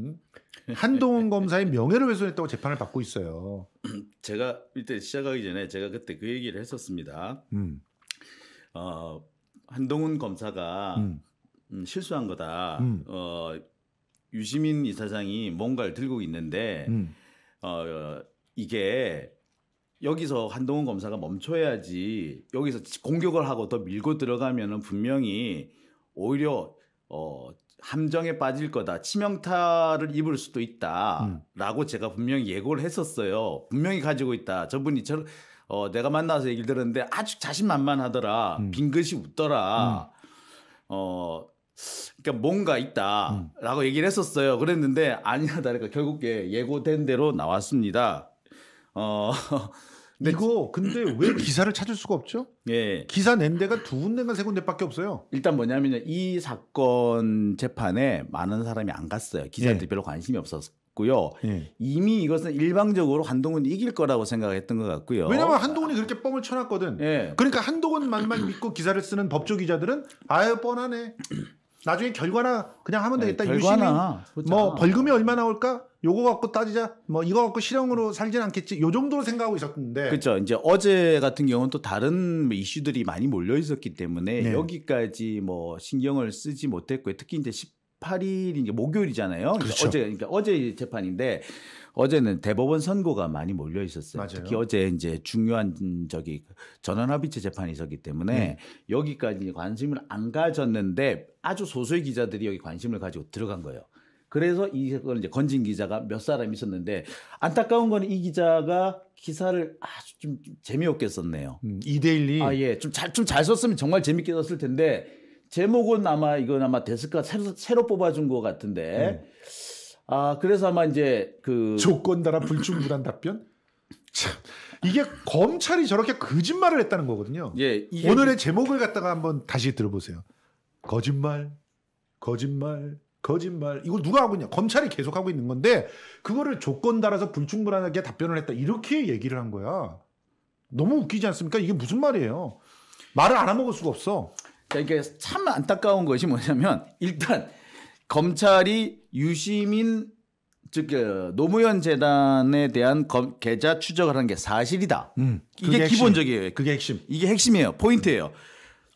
음? 한동훈 검사의 명예를 훼손했다고 재판을 받고 있어요. 제가 이때 시작하기 전에 제가 그때 그 얘기를 했었습니다. 음. 어, 한동훈 검사가 음. 음, 실수한 거다. 음. 어, 유시민 이사장이 뭔가를 들고 있는데 음. 어, 이게 여기서 한동훈 검사가 멈춰야지 여기서 공격을 하고 더 밀고 들어가면은 분명히 오히려 어, 함정에 빠질 거다. 치명타를 입을 수도 있다. 라고 음. 제가 분명히 예고를 했었어요. 분명히 가지고 있다. 저분이 저, 어, 내가 만나서 얘기를 들었는데 아주 자신만만하더라. 음. 빙긋이 웃더라. 음. 어, 그러니까 뭔가 있다라고 얘기를 했었어요. 그랬는데 아니야 다를까 결국 에 예고된 대로 나왔습니다. 어, 근데 이거 근데 왜 기사를 찾을 수가 없죠? 예. 기사 낸 데가 두 군데가 세 군데밖에 없어요. 일단 뭐냐면이 사건 재판에 많은 사람이 안 갔어요. 기자들 예. 별로 관심이 없었어 고요 예. 이미 이것은 일방적으로 한동훈이 이길 거라고 생각했던 것 같고요. 왜냐하면 한동훈이 그렇게 뻥을 쳐놨거든. 예. 그러니까 한동훈만만 믿고 기사를 쓰는 법조 기자들은 아유 뻔하네. 나중에 결과나 그냥 하면 되겠다. 네, 결과나 유시민 그렇죠. 뭐 벌금이 얼마 나올까? 요거 갖고 따지자. 뭐 이거 갖고 실형으로 살진 않겠지. 요 정도로 생각하고 있었는데. 그렇죠. 이제 어제 같은 경우는 또 다른 이슈들이 많이 몰려 있었기 때문에 네. 여기까지 뭐 신경을 쓰지 못했고 특히 이제 18일 이제 목요일이잖아요. 그렇죠. 어제 그러니까 어제 재판인데 어제는 대법원 선고가 많이 몰려 있었어요. 맞아요. 특히 어제 이제 중요한 저기 그 전원합의체 재판이 있었기 때문에 네. 여기까지 관심을 안 가졌는데 아주 소수의 기자들이 여기 관심을 가지고 들어간 거예요. 그래서 이걸 사건 이제 건진 기자가 몇 사람 이 있었는데 안타까운 거는 이 기자가 기사를 아주 좀 재미없게 썼네요. 음, 이데일리. 아 예, 좀 잘 좀 잘 썼으면 정말 재밌게 썼을 텐데 제목은 아마 이건 아마 데스크가 새로, 새로 뽑아준 것 같은데 음. 아 그래서 아마 이제 그 조건다라 불충분한 답변. 참, 이게 검찰이 저렇게 거짓말을 했다는 거거든요. 예, 오늘의 제목을 갖다가 한번 다시 들어보세요. 거짓말, 거짓말, 거짓말. 이걸 누가 하고 있냐? 검찰이 계속 하고 있는 건데 그거를 조건 달아서 불충분하게 답변을 했다 이렇게 얘기를 한 거야. 너무 웃기지 않습니까? 이게 무슨 말이에요? 말을 알아먹을 수가 없어. 그러니까 참 안타까운 것이 뭐냐면 일단 검찰이 유시민 즉 어, 노무현 재단에 대한 검, 계좌 추적을 하는 게 사실이다. 음, 이게 핵심. 기본적이에요. 그게 핵심. 이게 핵심이에요. 포인트예요.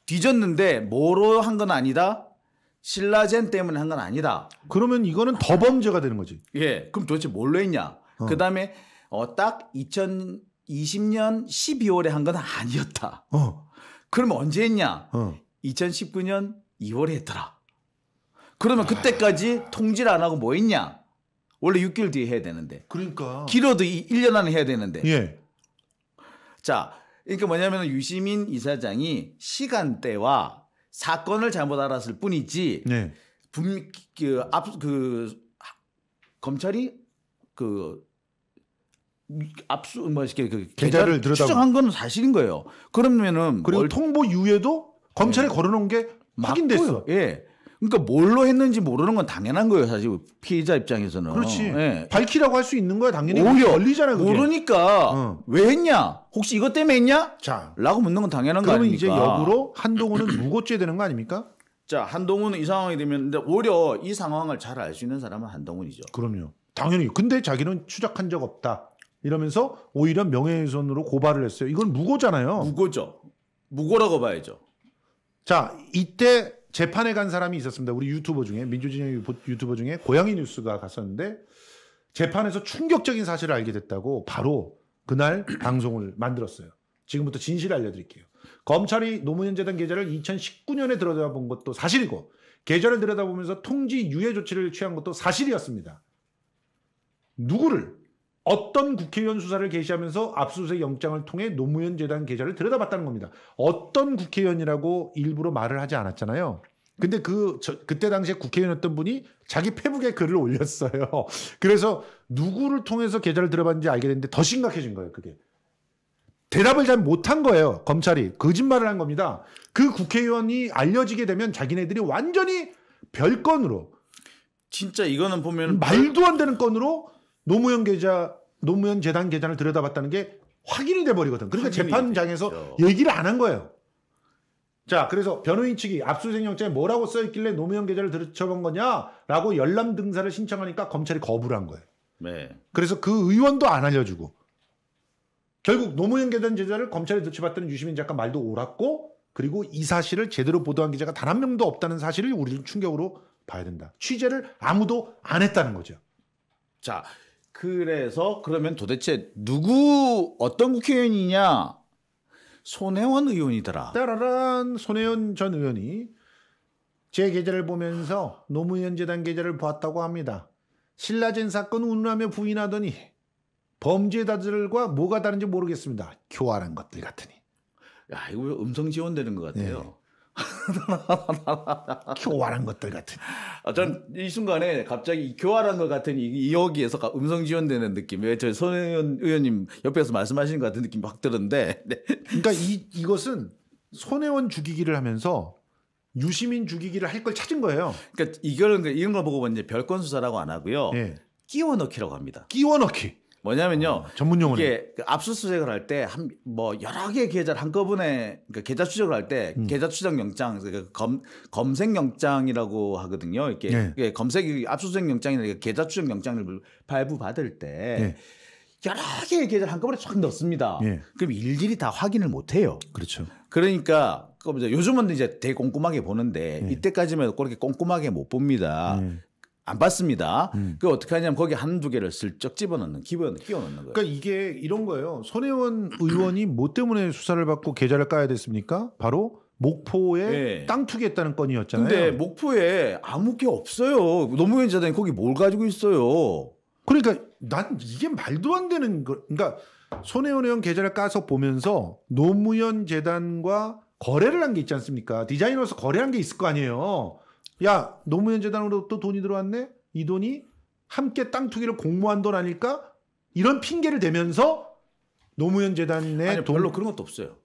뒤졌는데 뭐로 한 건 아니다. 신라젠 때문에 한 건 아니다. 그러면 이거는 더 범죄가 되는 거지. 예. 그럼 도대체 뭘로 했냐? 어. 그다음에 어, 딱 2020년 12월에 한 건 아니었다. 어. 그럼 언제 했냐? 어. 2019년 2월에 했더라. 그러면 그때까지 통지를 안 하고 뭐 했냐? 원래 6개월 뒤에 해야 되는데. 그러니까. 길어도 1년 안에 해야 되는데. 예. 자, 그러니까 뭐냐면 유시민 이사장이 시간대와 사건을 잘못 알았을 뿐이지. 네. 분, 그, 앞, 그, 검찰이 그, 압수 뭐 이렇게 그 계좌를 들여다 추정한 건 사실인 거예요. 그러면은 그리고 뭘... 통보 유예도 검찰에 네. 걸어놓은 게 확인됐어. 맞고요. 예. 그러니까 뭘로 했는지 모르는 건 당연한 거예요, 사실 피해자 입장에서는. 그렇지. 네. 밝히라고 할 수 있는 거야, 당연히. 오히려 걸리잖아요, 그게. 모르니까 어. 왜 했냐? 혹시 이것 때문에 했냐? 자, 라고 묻는 건 당연한 거 아닙니까? 그러면 이제 역으로 한동훈은 무고죄 되는 거 아닙니까? 자, 한동훈은 이 상황이 되면 근데 오히려 이 상황을 잘 알 수 있는 사람은 한동훈이죠. 그럼요. 당연히. 근데 자기는 추적한 적 없다. 이러면서 오히려 명예훼손으로 고발을 했어요. 이건 무고잖아요. 무고죠. 무고라고 봐야죠. 자, 이때 재판에 간 사람이 있었습니다. 우리 유튜버 중에 민주진영 유튜버 중에 고양이 뉴스가 갔었는데 재판에서 충격적인 사실을 알게 됐다고 바로 그날 방송을 만들었어요. 지금부터 진실을 알려드릴게요. 검찰이 노무현 재단 계좌를 2019년에 들여다본 것도 사실이고 계좌를 들여다보면서 통지 유예 조치를 취한 것도 사실이었습니다. 누구를 어떤 국회의원 수사를 개시하면서 압수수색 영장을 통해 노무현 재단 계좌를 들여다봤다는 겁니다. 어떤 국회의원이라고 일부러 말을 하지 않았잖아요. 근데 그 저, 그때 당시에 국회의원이었던 분이 자기 페북에 글을 올렸어요. 그래서 누구를 통해서 계좌를 들어봤는지 알게 됐는데 더 심각해진 거예요. 그게 대답을 잘 못한 거예요. 검찰이 거짓말을 한 겁니다. 그 국회의원이 알려지게 되면 자기네들이 완전히 별건으로 진짜 이거는 보면 말도 안 되는 건으로 노무현 계좌, 노무현 재단 계좌를 들여다봤다는 게 확인이 돼버리거든. 그러니까 재판장에서 얘기를 안 한 거예요. 자, 그래서 변호인 측이 압수수색 영장에 뭐라고 써있길래 노무현 계좌를 들여쳐본 거냐라고 열람 등사를 신청하니까 검찰이 거부를 한 거예요. 네. 그래서 그 의원도 안 알려주고 결국 노무현 계단 제자를 검찰에 들여쳐봤다는 유시민 작가 말도 옳았고 그리고 이 사실을 제대로 보도한 기자가 단 한 명도 없다는 사실을 우리는 충격으로 봐야 된다. 취재를 아무도 안 했다는 거죠. 자, 그래서 그러면 도대체 누구 어떤 국회의원이냐? 손혜원 의원이더라. 따라란 손혜원 전 의원이 제 계좌를 보면서 노무현 재단 계좌를 보았다고 합니다. 신라젠 사건 운운하며 부인하더니 범죄자들과 뭐가 다른지 모르겠습니다. 교활한 것들 같으니. 야 이거 음성 지원되는 것 같아요. 네. 교활한 것들 같은. 아, 전이 음. 순간에 갑자기 교활한 것 같은 이 여기에서 음성 지원되는 느낌. 왜저 손 의원, 의원님 옆에서 말씀하시는 것 같은 느낌이 확 드는데. 네. 그러니까 이 이것은 손혜원 죽이기를 하면서 유시민 죽이기를 할 걸 찾은 거예요. 그러니까 이거는 그 이런 걸 보고 이제 별건 수사라고 안 하고요. 예. 끼워 넣기라고 합니다. 끼워 넣기. 뭐냐면요. 어, 전문 용어. 이게 그 압수수색을 할 때 한 뭐 여러 개의 계좌를 한꺼번에 그러니까 계좌 추적을 할때 음. 계좌 추적 영장 그러니까 검 검색 영장이라고 하거든요. 네. 이게 네. 검색이 압수수색 영장이나 계좌 추적 영장을 발부 받을 때 네. 여러 개의 계좌를 한꺼번에 촥 넣습니다. 네. 그럼 일일이 다 확인을 못 해요. 그렇죠. 그러니까 요즘은 이제 되게 꼼꼼하게 보는데 네. 이때까지만 해도 그렇게 꼼꼼하게 못 봅니다. 네. 안 받습니다. 음. 그 어떻게 하냐면 거기 한두 개를 슬쩍 집어넣는 기본 끼워넣는 거예요. 그러니까 이게 이런 거예요. 손혜원 의원이 뭐 때문에 수사를 받고 계좌를 까야 됐습니까? 바로 목포에 네. 땅 투기했다는 건이었잖아요. 근데 목포에 아무 게 없어요. 노무현 재단이 거기 뭘 가지고 있어요. 그러니까 난 이게 말도 안 되는 거. 그러니까 손혜원 의원 계좌를 까서 보면서 노무현 재단과 거래를 한 게 있지 않습니까? 디자이너로서 거래한 게 있을 거 아니에요. 야 노무현 재단으로 또 돈이 들어왔네. 이 돈이 함께 땅 투기를 공모한 돈 아닐까? 이런 핑계를 대면서 노무현 재단에 돈... 별로 그런 것도 없어요.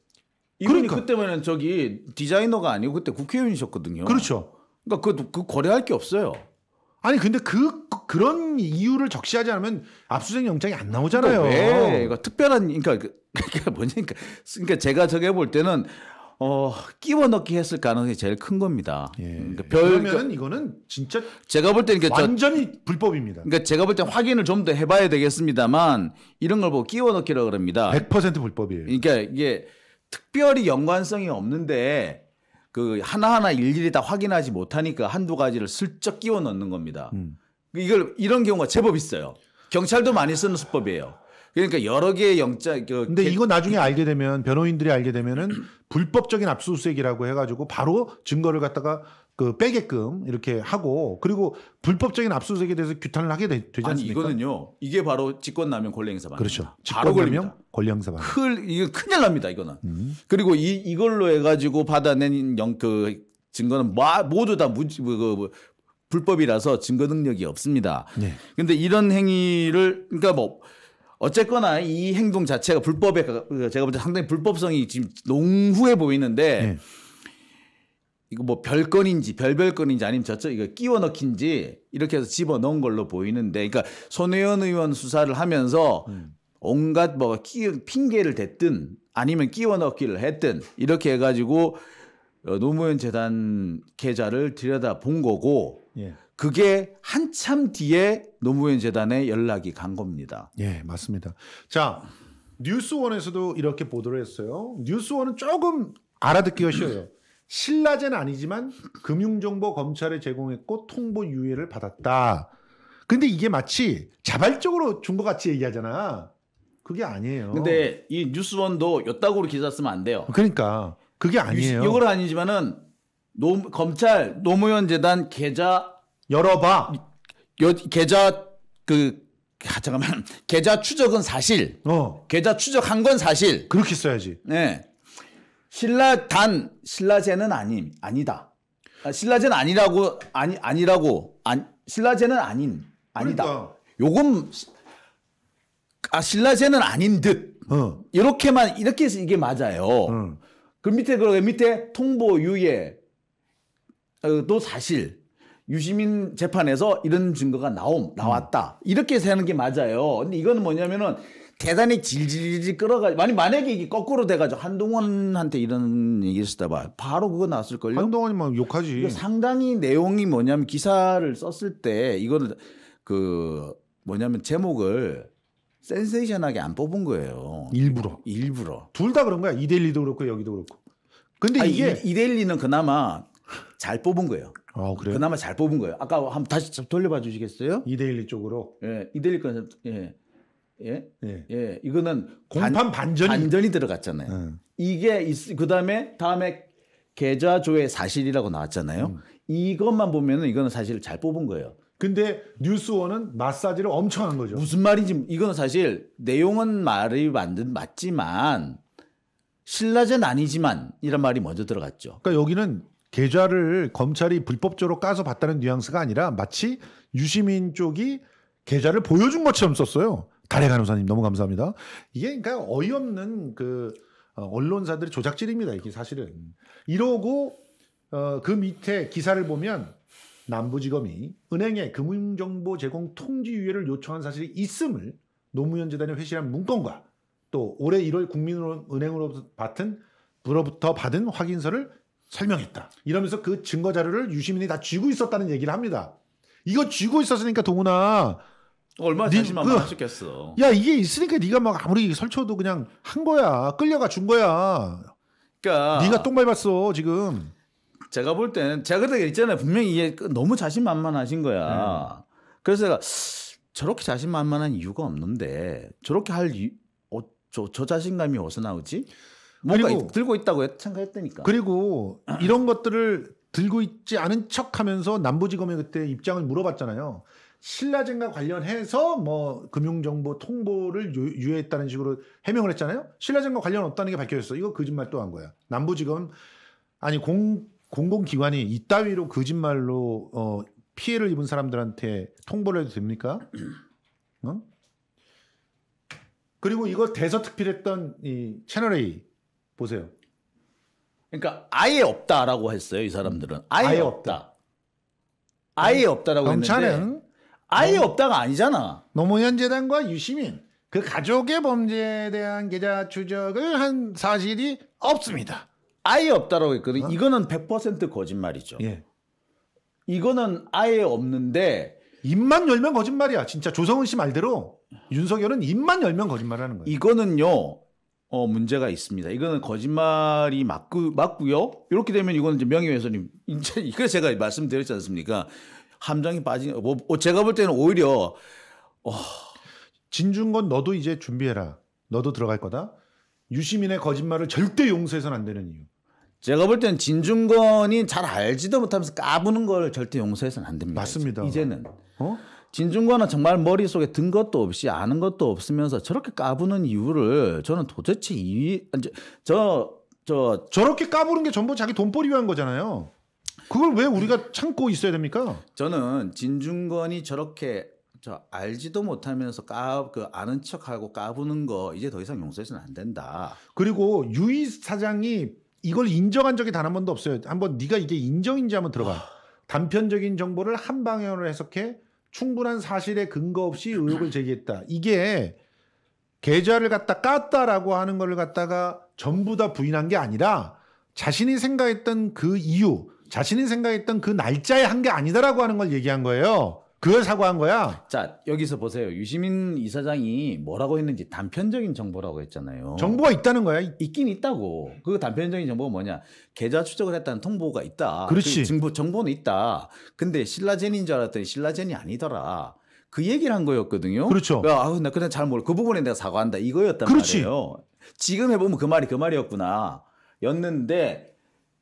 이분이 그러니까. 그때는 저기 디자이너가 아니고 그때 국회의원이셨거든요. 그렇죠. 그러니까 그, 그 거래할 게 없어요. 아니 근데 그, 그런 이유를 적시하지 않으면 압수수색 영장이 안 나오잖아요. 그러니까 왜? 그러 그러니까 특별한 그러니까 그, 그러니까 뭐냐니까. 그러니까 제가 저게 볼 때는 어, 끼워 넣기 했을 가능성이 제일 큰 겁니다. 예. 그러니까 별, 그러면 이거는 진짜 제가 볼 때는 그니까 완전히 저, 불법입니다. 그러니까 제가 볼 때 확인을 좀 더 해봐야 되겠습니다만 이런 걸 뭐 끼워 넣기라고 그럽니다. 100% 불법이에요. 그러니까 이게 특별히 연관성이 없는데 그 하나하나 일일이 다 확인하지 못하니까 한두 가지를 슬쩍 끼워 넣는 겁니다. 음. 이걸 이런 경우가 제법 있어요. 경찰도 많이 쓰는 수법이에요. 그러니까 여러 개의 영장. 그 근데 개, 이거 나중에 알게 되면 변호인들이 알게 되면은 불법적인 압수수색이라고 해가지고 바로 증거를 갖다가 그 빼게끔 이렇게 하고 그리고 불법적인 압수수색에 대해서 규탄을 하게 되, 되지 않습니까? 아니, 이거는요. 이게 바로 직권남용 권리행사 그렇죠. 반입 그렇죠. 직 걸리면 권리행사 반입. 클 이거 큰일 납니다. 이거는. 음. 그리고 이 이걸로 해가지고 받아낸 영그 증거는 마, 모두 다 무, 지 뭐, 그, 그, 불법이라서 증거 능력이 없습니다. 네. 근데 이런 행위를 그러니까 뭐 어쨌거나 이 행동 자체가 불법에 그 제가 볼 때 상당히 불법성이 지금 농후해 보이는데 네. 이거 뭐 별건인지 별별건인지 아니면 저쪽 이거 끼워 넣긴지 이렇게 해서 집어 넣은 걸로 보이는데 그러니까 손혜원 의원 수사를 하면서 음. 온갖 뭐 끼, 핑계를 댔든 아니면 끼워 넣기를 했든 이렇게 해가지고 노무현 재단 계좌를 들여다 본 거고 예. 그게 한참 뒤에 노무현 재단에 연락이 간 겁니다. 예, 맞습니다. 자, 뉴스원에서도 이렇게 보도를 했어요. 뉴스원은 조금 알아듣기가 쉬워요. 신라제는 아니지만 금융정보 검찰에 제공했고 통보 유예를 받았다. 근데 이게 마치 자발적으로 준것 같이 얘기하잖아. 그게 아니에요. 근데 이 뉴스원도 엿다구로 기사 쓰면 안 돼요. 그러니까 그게 아니에요. 이걸 아니지만은 노, 검찰 노무현 재단 계좌 열어봐. 여, 계좌 그 아, 잠깐만 계좌 추적은 사실. 어. 계좌 추적한 건 사실. 그렇게 써야지. 네. 신라 단 신라제는 아님 아니다. 아, 신라제는 아니라고 아니 아니라고 안 신라제는 아닌 아니다. 그러니까. 요건 아 신라제는 아닌 듯. 어. 이렇게만 이렇게 해서 이게 맞아요. 음. 그 밑에 그러게 밑에 통보 유예 어, 또 사실 유시민 재판에서 이런 증거가 나옴 나왔다 이렇게 해는게 맞아요. 근데 이거는 뭐냐면은 대단히 질질질 끌어가 만약 만약에 이게 거꾸로 돼가지고 한동훈한테 이런 얘기 를쓰다봐 바로 그거 났을 걸요. 한동훈이 막 욕하지. 상당히 내용이 뭐냐면 기사를 썼을 때 이거를 그 뭐냐면 제목을 센세이션하게 안 뽑은 거예요. 일부러. 일부러. 둘 다 그런 거야. 이데일리도 그렇고 여기도 그렇고. 근데 아니, 이게 이데일리는 그나마 잘 뽑은 거예요. 아, 그래요? 그나마 잘 뽑은 거예요. 아까 한번 다시 돌려봐 주시겠어요? 이데일리 쪽으로. 예, 이데일리 거는 예. 예? 예. 예. 이거는 공판 반, 반전이 반전이 들어갔잖아요. 음. 이게 그다음에 다음에 계좌 조회 사실이라고 나왔잖아요. 음. 이것만 보면은 이거는 사실 잘 뽑은 거예요. 근데 뉴스원은 마사지를 엄청 한 거죠. 무슨 말인지 이거는 사실 내용은 말이 만든 맞지만 신라전 아니지만 이런 말이 먼저 들어갔죠. 그러니까 여기는 계좌를 검찰이 불법적으로 까서 봤다는 뉘앙스가 아니라 마치 유시민 쪽이 계좌를 보여준 것처럼 썼어요. 달해 간호사님 너무 감사합니다. 이게 그러니까 어이없는 그 어, 언론사들의 조작질입니다. 이게 사실은 이러고 어, 그 밑에 기사를 보면 남부지검이 은행에 금융정보 제공 통지유예를 요청한 사실이 있음을 노무현 재단이 회신한 문건과 또 올해 1월 국민은행으로 받은 부로부터 받은 확인서를 설명했다. 이러면서 그 증거 자료를 유시민이 다 쥐고 있었다는 얘기를 합니다. 이거 쥐고 있었으니까 동훈아 얼마나 자신만만하셨겠어. 그 야 이게 있으니까 네가 막 아무리 설쳐도 그냥 한 거야. 끌려가 준 거야. 그러니까 네가 똥 밟았어 지금. 제가 볼 때는 제가 그때 있잖아요. 분명히 이게 그 너무 자신만만하신 거야. 음. 그래서 제가 저렇게 자신만만한 이유가 없는데 저렇게 할 이, 어, 저, 저 자신감이 어디서 나오지? 뭔가 그리고, 들고 있다고 참가했다니까. 그리고 이런 것들을 들고 있지 않은 척하면서 남부지검에 그때 입장을 물어봤잖아요. 신라젠과 관련해서 뭐 금융정보 통보를 유, 예했다는 식으로 해명을 했잖아요. 신라젠과 관련 없다는 게 밝혀졌어. 이거 거짓말 또 한 거야. 남부지검 아니 공 공공기관이 이따위로 거짓말로 어, 피해를 입은 사람들한테 통보를 해도 됩니까? 응? 그리고 이거 대서특필했던 이 채널 A 보세요. 그러니까 아예 없다라고 했어요. 이 사람들은 아예, 아예 없다. 없다. 아예 없다라고 경찰은 했는데 아예 어, 없다가 아니잖아. 노무현 재단과 유시민 그 가족의 범죄에 대한 계좌 추적을 한 사실이 없습니다. 아예 없다라고 했거든. 어? 이거는 100% 거짓말이죠. 예. 이거는 아예 없는데 입만 열면 거짓말이야. 진짜 조성은 씨 말대로 윤석열은 입만 열면 거짓말하는 거예요. 이거는요. 어, 문제가 있습니다. 이거는 거짓말이 맞구 맞고요. 이렇게 되면 이거는 명예훼손이 이제 이걸 제가 말씀드렸지 않습니까? 함정이 빠진, 뭐, 뭐 제가 볼 때는 오히려, 어... 진중건 너도 이제 준비해라. 너도 들어갈 거다. 유시민의 거짓말을 절대 용서해서는 안 되는 이유. 제가 볼 때는 진중권이 잘 알지도 못하면서 까부는 걸 절대 용서해서는 안 됩니다. 맞습니다. 이제는. 어? 진중권은 정말 머릿속에 든 것도 없이 아는 것도 없으면서 저렇게 까부는 이유를 저는 도대체 이, 이제 저, 저. 저렇게 까부는 게 전부 자기 돈벌이 위한 거잖아요. 그걸 왜 우리가 참고 있어야 됩니까? 저는 진중권이 저렇게 저 알지도 못하면서 까 그 아는 척하고 까부는 거 이제 더 이상 용서해서는 안 된다. 그리고 유이 사장이 이걸 인정한 적이 단 한 번도 없어요. 한번 네가 이게 인정인지 한번 들어봐. 아. 단편적인 정보를 한 방향으로 해석해 충분한 사실에 근거 없이 의혹을 제기했다. 이게 계좌를 갖다 깠다라고 하는 걸 갖다가 전부 다 부인한 게 아니라 자신이 생각했던 그 이유, 자신이 생각했던 그 날짜에 한 게 아니다라고 하는 걸 얘기한 거예요. 그걸 사과한 거야. 자 여기서 보세요. 유시민 이사장이 뭐라고 했는지 단편적인 정보라고 했잖아요. 정보가 있다는 거야. 있긴 있다고. 그 단편적인 정보가 뭐냐? 계좌 추적을 했다는 통보가 있다. 그렇지. 그 정보 정보는 있다. 근데 신라젠인 줄 알았더니 신라젠이 아니더라. 그 얘기를 한 거였거든요. 그렇죠. 야, 아우, 나 그냥 잘 모르. 그 부분에 내가 사과한다. 이거였단 그렇지. 말이에요. 지금 해보면 그 말이 그 말이었구나. 였는데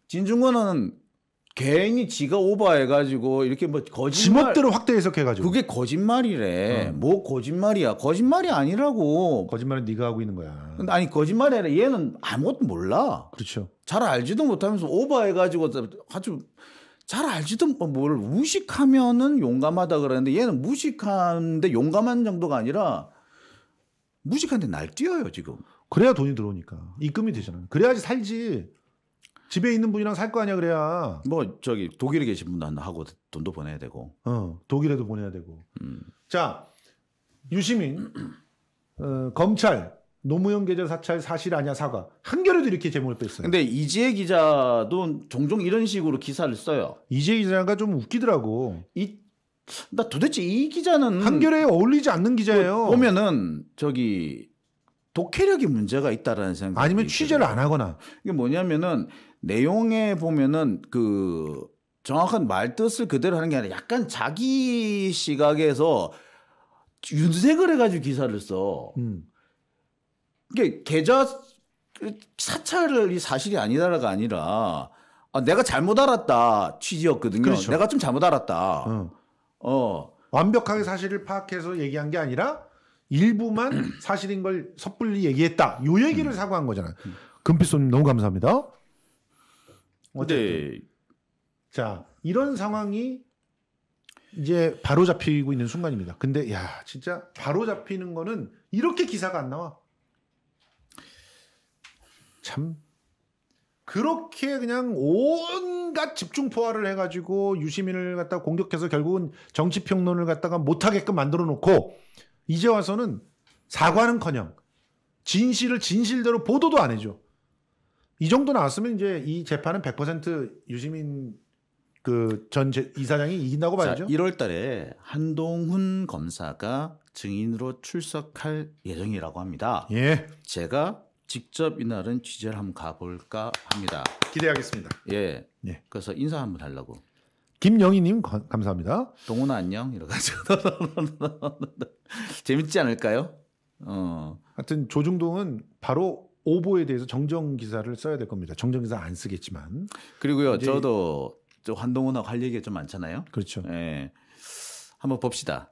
진중권은 괜히 지가 오버해가지고 이렇게 뭐 거짓말 지멋대로 확대 해석해가지고 그게 거짓말이래. 음. 뭐 거짓말이야? 거짓말이 아니라고. 거짓말은 네가 하고 있는 거야. 근데 아니 거짓말이 아니라 얘는 아무것도 몰라. 그렇죠. 잘 알지도 못하면서 오버해가지고 아주 잘 알지도 뭐 뭘 무식하면은 용감하다 그러는데 얘는 무식한데 용감한 정도가 아니라 무식한데 날뛰어요 지금. 그래야 돈이 들어오니까 입금이 되잖아요. 그래야지 살지. 집에 있는 분이랑 살 거 아니야 그래야. 뭐 저기 독일에 계신 분도 하고 돈도 보내야 되고. 어 독일에도 보내야 되고. 음. 자 유시민 어, 검찰 노무현 계좌 사찰 사실 아니야 사과 한겨레도 이렇게 제목을 뺐어요. 근데 이지혜 기자도 종종 이런 식으로 기사를 써요. 이지혜 기자가 좀 웃기더라고. 이 나 도대체 이 기자는 한겨레에 어울리지 않는 기자예요. 그, 보면은 저기 독해력이 문제가 있다라는 생각. 이 아니면 취재를 안 하거나. 이게 뭐냐면은 내용에 보면은 그 정확한 말뜻을 그대로 하는 게 아니라 약간 자기 시각에서 윤색을 해가지고 기사를 써. 음. 이게 계좌 사찰이 사실이 아니다라가 아니라 아, 내가 잘못 알았다 취지였거든요. 그렇죠. 내가 좀 잘못 알았다. 어. 어. 완벽하게 사실을 파악해서 얘기한 게 아니라 일부만 사실인 걸 섣불리 얘기했다. 요 얘기를 음. 사과한 거잖아요. 음. 금빛손님 너무 감사합니다. 어쨌든. 네. 자, 이런 상황이 이제 바로 잡히고 있는 순간입니다. 근데 야, 진짜 바로 잡히는 거는 이렇게 기사가 안 나와. 참 그렇게 그냥 온갖 집중 포화를 해가지고 유시민을 갖다 공격해서 결국은 정치 평론을 갖다가 못하게끔 만들어 놓고 이제 와서는 사과는커녕 진실을 진실대로 보도도 안 해줘. 이 정도 나왔으면 이제 이 재판은 100% 유시민 그 전 이사장이 이긴다고 봐야죠. 자, 1월 달에 한동훈 검사가 증인으로 출석할 예정이라고 합니다. 예. 제가 직접 이날은 취재를 한번 가볼까 합니다. 기대하겠습니다. 예. 예. 그래서 인사 한번 하려고. 김영희님 감사합니다. 동훈아 안녕 이러가지고 재밌지 않을까요? 어. 하여튼 조중동은 바로 오보에 대해서 정정 기사를 써야 될 겁니다. 정정 기사 안 쓰겠지만. 그리고요. 저도 저 환동운학 할 얘기가 좀 많잖아요. 그렇죠. 예. 한번 봅시다.